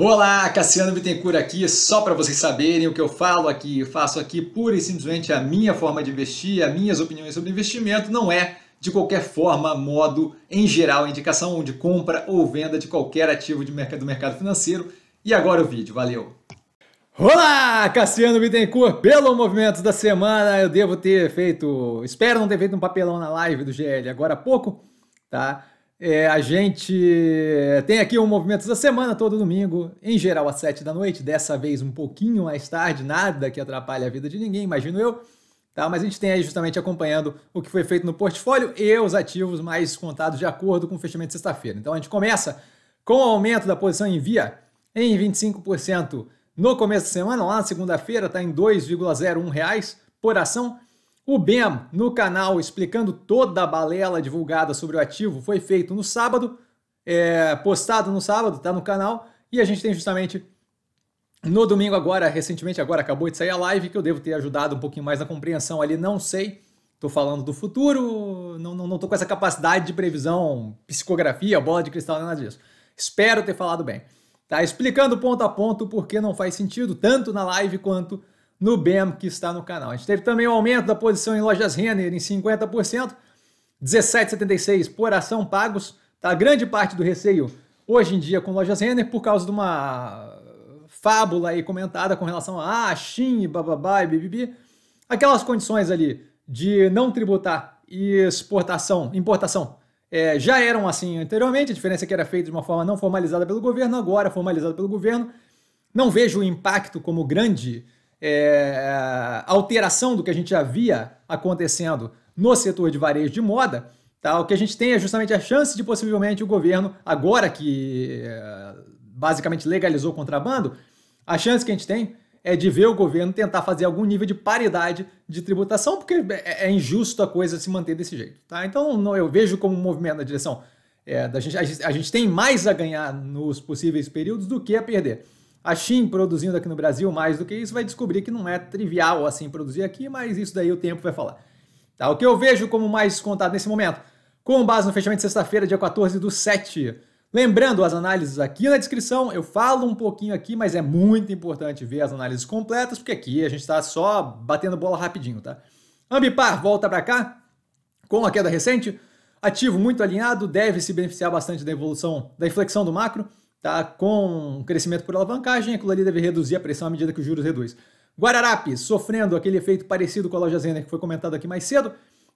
Olá, Cassiano Bittencourt aqui, só para vocês saberem o que eu falo aqui, eu faço aqui pura e simplesmente a minha forma de investir, as minhas opiniões sobre investimento, não é de qualquer forma, modo, em geral, indicação de compra ou venda de qualquer ativo de mercado, do mercado financeiro. E agora o vídeo, valeu! Olá, Cassiano Bittencourt, pelo movimento da semana, eu devo ter feito, espero não ter feito um papelão na live do GL agora há pouco, tá? É, a gente é, tem aqui o um movimento da Semana, todo domingo, em geral às sete da noite, dessa vez um pouquinho mais tarde, nada que atrapalhe a vida de ninguém, imagino eu. Tá? Mas a gente tem aí justamente acompanhando o que foi feito no portfólio e os ativos mais contados de acordo com o fechamento de sexta-feira. Então a gente começa com o aumento da posição em via em 25% no começo da semana, lá na segunda-feira está em R$ 2,01 por ação. O BEM, no canal explicando toda a balela divulgada sobre o ativo, foi feito no sábado, é, postado no sábado, tá no canal, e a gente tem justamente no domingo agora, recentemente agora, acabou de sair a live, que eu devo ter ajudado um pouquinho mais na compreensão ali, não sei, estou falando do futuro, não, não, não tô com essa capacidade de previsão, psicografia, bola de cristal, nada disso. Espero ter falado bem. Tá explicando ponto a ponto porque não faz sentido, tanto na live quanto no BEM que está no canal. A gente teve também o um aumento da posição em lojas Renner em 50%, 17,76 por ação pagos. Tá? Grande parte do receio hoje em dia com lojas Renner por causa de uma fábula aí comentada com relação a ah, Shin, bababá e bibibi. Aquelas condições ali de não tributar e exportação, importação é, já eram assim anteriormente, a diferença é que era feita de uma forma não formalizada pelo governo, agora formalizada pelo governo. Não vejo o impacto como grande é, alteração do que a gente já via acontecendo no setor de varejo de moda, tá? o que a gente tem é justamente a chance de possivelmente o governo, agora que é, basicamente legalizou o contrabando, a chance que a gente tem é de ver o governo tentar fazer algum nível de paridade de tributação, porque é, é, é injusto a coisa se manter desse jeito. Tá? Então, eu vejo como um movimento na direção é, da gente a, gente. a gente tem mais a ganhar nos possíveis períodos do que a perder. A Shin produzindo aqui no Brasil mais do que isso vai descobrir que não é trivial assim produzir aqui, mas isso daí o tempo vai falar. Tá, o que eu vejo como mais contado nesse momento, com base no fechamento de sexta-feira, dia 14 do 7. Lembrando, as análises aqui na descrição, eu falo um pouquinho aqui, mas é muito importante ver as análises completas, porque aqui a gente está só batendo bola rapidinho, tá? Ambipar volta para cá, com a queda recente, ativo muito alinhado, deve se beneficiar bastante da evolução, da inflexão do macro tá? com crescimento por alavancagem, aquilo ali deve reduzir a pressão à medida que os juros reduz. Guararapes sofrendo aquele efeito parecido com a loja Zener que foi comentado aqui mais cedo,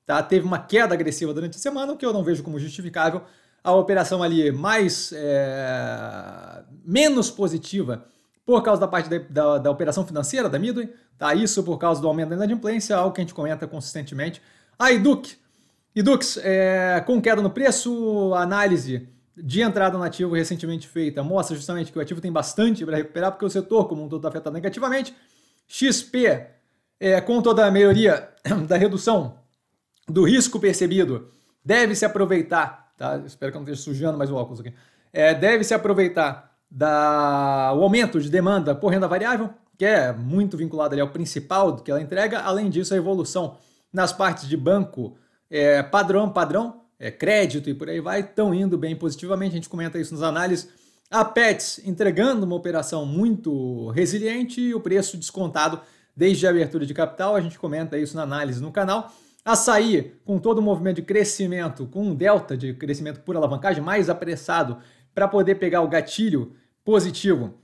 tá? teve uma queda agressiva durante a semana, o que eu não vejo como justificável. A operação ali mais é, menos positiva por causa da parte da, da, da operação financeira da Midway, tá? isso por causa do aumento da inadimplência, algo que a gente comenta consistentemente. A Eduk, Edux, é, com queda no preço, análise de entrada no ativo recentemente feita mostra justamente que o ativo tem bastante para recuperar, porque o setor como um todo está afetado negativamente. XP, é, com toda a melhoria da redução do risco percebido, deve se aproveitar, tá? espero que eu não esteja sujando mais o óculos aqui, é, deve se aproveitar da, o aumento de demanda por renda variável, que é muito vinculado ali ao principal que ela entrega, além disso a evolução nas partes de banco é, padrão, padrão, é, crédito e por aí vai, estão indo bem positivamente. A gente comenta isso nas análises. A Pets entregando uma operação muito resiliente e o preço descontado desde a abertura de capital. A gente comenta isso na análise no canal. Açaí, com todo o movimento de crescimento, com um delta de crescimento por alavancagem mais apressado para poder pegar o gatilho positivo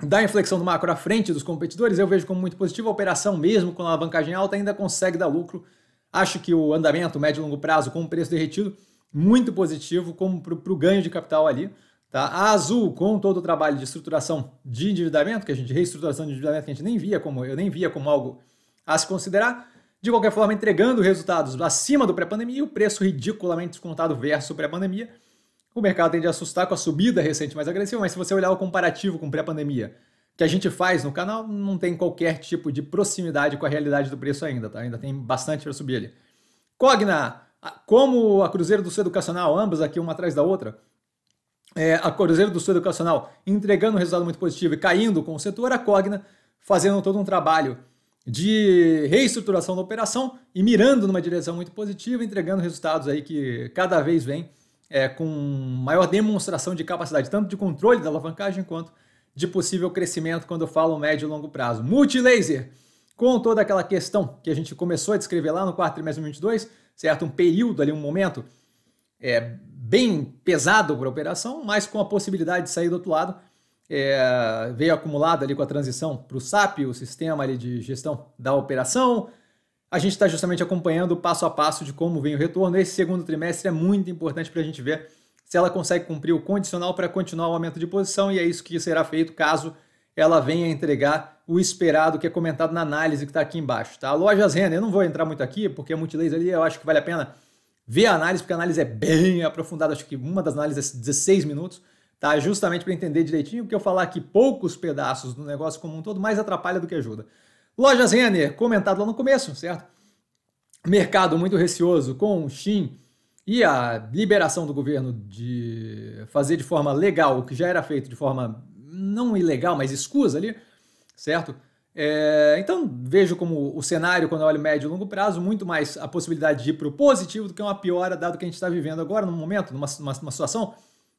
da inflexão do macro à frente dos competidores, eu vejo como muito positivo. A operação, mesmo com a alavancagem alta, ainda consegue dar lucro Acho que o andamento médio e longo prazo, com o preço derretido, muito positivo como para o ganho de capital ali. Tá? A Azul, com todo o trabalho de estruturação de endividamento, que a gente, reestruturação de endividamento que a gente nem via como, eu nem via como algo a se considerar, de qualquer forma, entregando resultados acima do pré-pandemia e o preço ridiculamente descontado versus pré-pandemia. O mercado tende a assustar com a subida recente mais agressiva, mas se você olhar o comparativo com pré-pandemia, que a gente faz no canal não tem qualquer tipo de proximidade com a realidade do preço ainda, tá? Ainda tem bastante para subir ali. Cogna, como a Cruzeiro do Sul Educacional, ambas aqui uma atrás da outra, é, a Cruzeiro do Sul Educacional entregando um resultado muito positivo e caindo com o setor, a Cogna fazendo todo um trabalho de reestruturação da operação e mirando numa direção muito positiva, entregando resultados aí que cada vez vem é, com maior demonstração de capacidade, tanto de controle da alavancagem quanto de possível crescimento quando eu falo médio e longo prazo. Multilaser, com toda aquela questão que a gente começou a descrever lá no quarto trimestre de 2022, certo? Um período ali, um momento é, bem pesado para a operação, mas com a possibilidade de sair do outro lado. É, veio acumulado ali com a transição para o SAP, o sistema ali de gestão da operação. A gente está justamente acompanhando passo a passo de como vem o retorno. Esse segundo trimestre é muito importante para a gente ver se ela consegue cumprir o condicional para continuar o aumento de posição, e é isso que será feito caso ela venha entregar o esperado que é comentado na análise que está aqui embaixo. Tá? Lojas Renner, eu não vou entrar muito aqui, porque a é Multilaser ali eu acho que vale a pena ver a análise, porque a análise é bem aprofundada, acho que uma das análises é 16 minutos, tá? justamente para entender direitinho, porque eu falar aqui poucos pedaços do negócio como um todo mais atrapalha do que ajuda. Lojas Renner, comentado lá no começo, certo? Mercado muito receoso com o Shin e a liberação do governo de fazer de forma legal o que já era feito de forma não ilegal, mas escusa ali, certo? É, então vejo como o cenário, quando eu olho médio e longo prazo, muito mais a possibilidade de ir para o positivo do que uma piora, dado que a gente está vivendo agora, no momento, numa, numa, numa, situação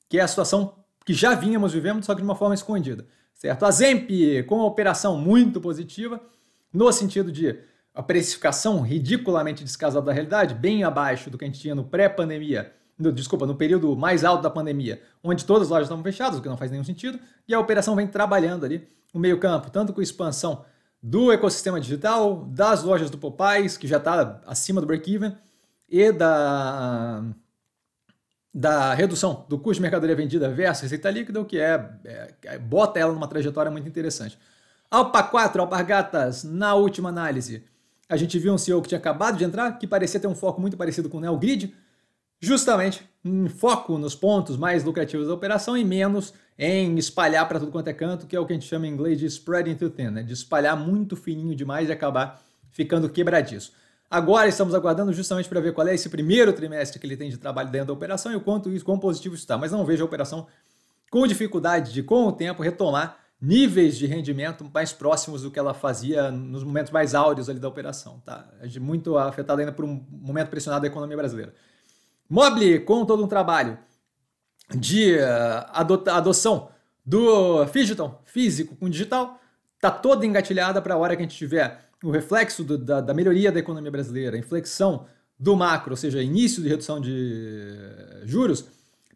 que é a situação que já vínhamos vivendo, só que de uma forma escondida, certo? A ZEMP com a operação muito positiva, no sentido de a precificação ridiculamente descasada da realidade, bem abaixo do que a gente tinha no pré-pandemia, desculpa, no período mais alto da pandemia, onde todas as lojas estavam fechadas, o que não faz nenhum sentido, e a operação vem trabalhando ali o meio-campo, tanto com expansão do ecossistema digital, das lojas do Popais, que já está acima do break-even, e da, da redução do custo de mercadoria vendida versus receita líquida, o que é, é, é bota ela numa trajetória muito interessante. Alpa 4, Alpargatas, na última análise a gente viu um CEO que tinha acabado de entrar, que parecia ter um foco muito parecido com o Neo Grid, justamente um foco nos pontos mais lucrativos da operação e menos em espalhar para tudo quanto é canto, que é o que a gente chama em inglês de spreading too thin, né? de espalhar muito fininho demais e acabar ficando quebradiço. Agora estamos aguardando justamente para ver qual é esse primeiro trimestre que ele tem de trabalho dentro da operação e o quanto isso, quão positivo está. Mas não vejo a operação com dificuldade de, com o tempo, retomar níveis de rendimento mais próximos do que ela fazia nos momentos mais áureos ali da operação, tá? É muito afetada ainda por um momento pressionado da economia brasileira. Mobile, com todo um trabalho de uh, adoção do Figital, físico com digital, está toda engatilhada para a hora que a gente tiver o reflexo do, da, da, melhoria da economia brasileira, inflexão do macro, ou seja, início de redução de eh, juros,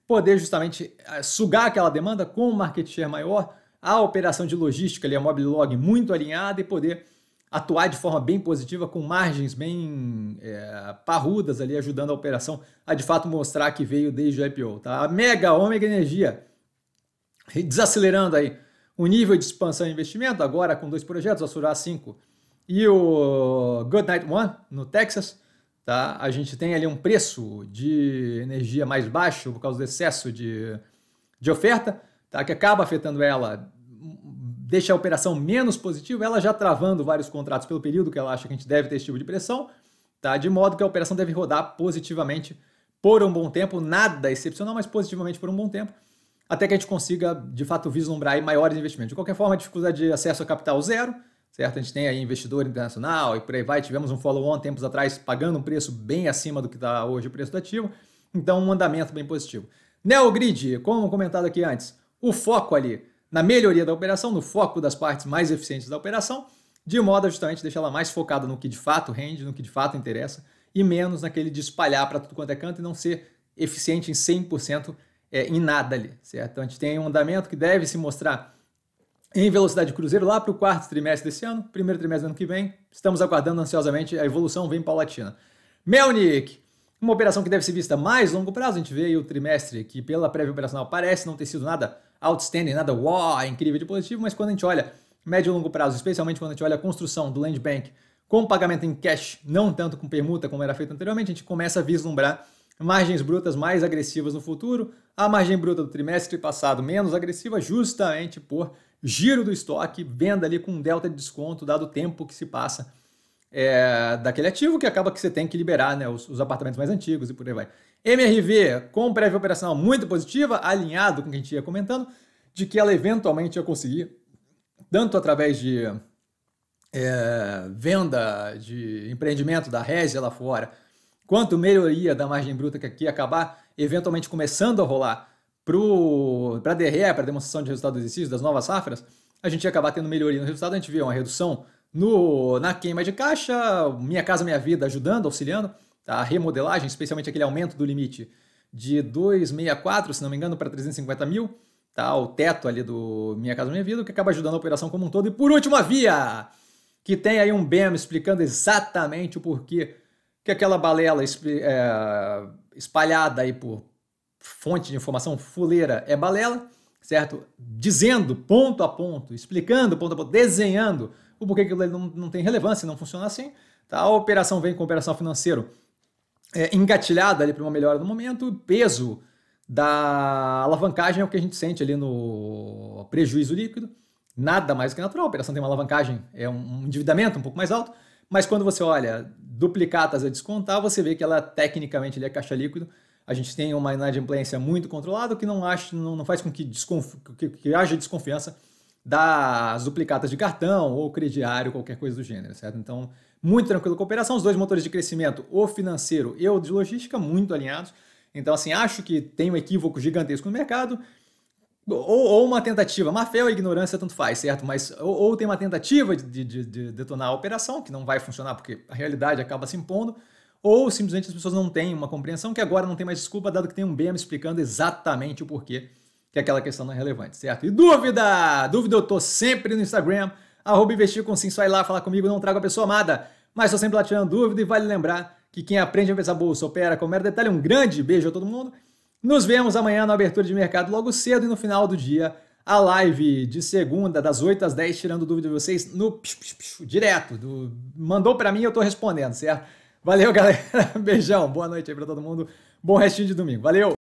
poder justamente eh, sugar aquela demanda com um market share maior, a operação de logística ali, a Log muito alinhada e poder atuar de forma bem positiva, com margens bem é, parrudas ali, ajudando a operação a de fato mostrar que veio desde o IPO. Tá? A Mega Ômega Energia, desacelerando aí o nível de expansão e investimento, agora com dois projetos, a Surá 5 e o Goodnight One, no Texas. Tá? A gente tem ali um preço de energia mais baixo por causa do excesso de, de oferta, tá? que acaba afetando ela deixa a operação menos positiva, ela já travando vários contratos pelo período que ela acha que a gente deve ter esse tipo de pressão, tá? De modo que a operação deve rodar positivamente por um bom tempo, nada excepcional, mas positivamente por um bom tempo, até que a gente consiga, de fato, vislumbrar maiores investimentos. De qualquer forma, a dificuldade de acesso a capital zero, certo? A gente tem aí investidor internacional e por aí vai. Tivemos um follow-on tempos atrás pagando um preço bem acima do que está hoje o preço do ativo, então um andamento bem positivo. Neogrid, como comentado aqui antes, o foco ali na melhoria da operação, no foco das partes mais eficientes da operação, de modo a justamente deixar ela mais focada no que de fato rende, no que de fato interessa, e menos naquele de espalhar para tudo quanto é canto e não ser eficiente em 100% é, em nada ali, certo? Então, a gente tem um andamento que deve se mostrar em velocidade cruzeiro lá para o quarto trimestre desse ano, primeiro trimestre do ano que vem. Estamos aguardando ansiosamente, a evolução vem paulatina. Melnick, uma operação que deve ser vista mais longo prazo, a gente vê aí o trimestre que pela prévia operacional parece não ter sido nada outstanding, nada uau, incrível de positivo, mas quando a gente olha médio e longo prazo, especialmente quando a gente olha a construção do land bank com pagamento em cash, não tanto com permuta como era feito anteriormente, a gente começa a vislumbrar margens brutas mais agressivas no futuro, a margem bruta do trimestre passado menos agressiva justamente por giro do estoque, venda ali com um delta de desconto dado o tempo que se passa é, daquele ativo que acaba que você tem que liberar né, os, os, apartamentos mais antigos e por aí vai. MRV com prévia operacional muito positiva, alinhado com o que a gente ia comentando, de que ela eventualmente ia conseguir, tanto através de é, venda de empreendimento da Regia lá fora, quanto melhoria da margem bruta que aqui acabar eventualmente começando a rolar para a DRE, para demonstração de resultado do exercício, das novas safras, a gente ia acabar tendo melhoria no resultado, a gente vê uma redução no, na queima de caixa, Minha Casa Minha Vida ajudando, auxiliando, tá? a remodelagem, especialmente aquele aumento do limite de 264, se não me engano, para 350 mil, tá? o teto ali do Minha Casa Minha Vida, que acaba ajudando a operação como um todo. E por último, a Via, que tem aí um BEM explicando exatamente o porquê que aquela balela eh, espalhada aí por fonte de informação fuleira é balela certo? Dizendo ponto a ponto, explicando ponto a ponto, desenhando o porquê que aquilo não, não tem relevância, não funciona assim. Tá? A operação vem com a operação financeira é, engatilhada ali para uma melhora no momento, o peso da alavancagem é o que a gente sente ali no prejuízo líquido, nada mais que natural. A operação tem uma alavancagem, é um endividamento um pouco mais alto, mas quando você olha duplicatas a descontar, tá? você vê que ela tecnicamente ali é caixa líquido a gente tem uma inadimplência muito controlada, que não, acha, não, não faz com que, desconf... que, que haja desconfiança das duplicatas de cartão ou crediário, qualquer coisa do gênero, certo? Então, muito tranquilo com a operação. Os dois motores de crescimento, o financeiro e o de logística, muito alinhados. Então, assim, acho que tem um equívoco gigantesco no mercado. Ou, ou uma tentativa, má fé ou ignorância, tanto faz, certo? Mas ou, ou tem uma tentativa de, de, de detonar a operação, que não vai funcionar porque a realidade acaba se impondo, ou simplesmente as pessoas não têm uma compreensão que agora não tem mais desculpa, dado que tem um BM explicando exatamente o porquê que aquela questão não é relevante, certo? E dúvida! Dúvida eu tô sempre no Instagram, arroba investir com sim, só ir lá falar comigo, não trago a pessoa amada, mas tô sempre lá tirando dúvida e vale lembrar que quem aprende a pensar bolsa, opera, mero detalhe, um grande beijo a todo mundo. Nos vemos amanhã na abertura de mercado logo cedo e no final do dia, a live de segunda, das 8 às 10, tirando dúvida de vocês no psh, psh, direto. Do, mandou para mim, eu tô respondendo, certo? Valeu, galera. Beijão. Boa noite aí para todo mundo. Bom restinho de domingo. Valeu!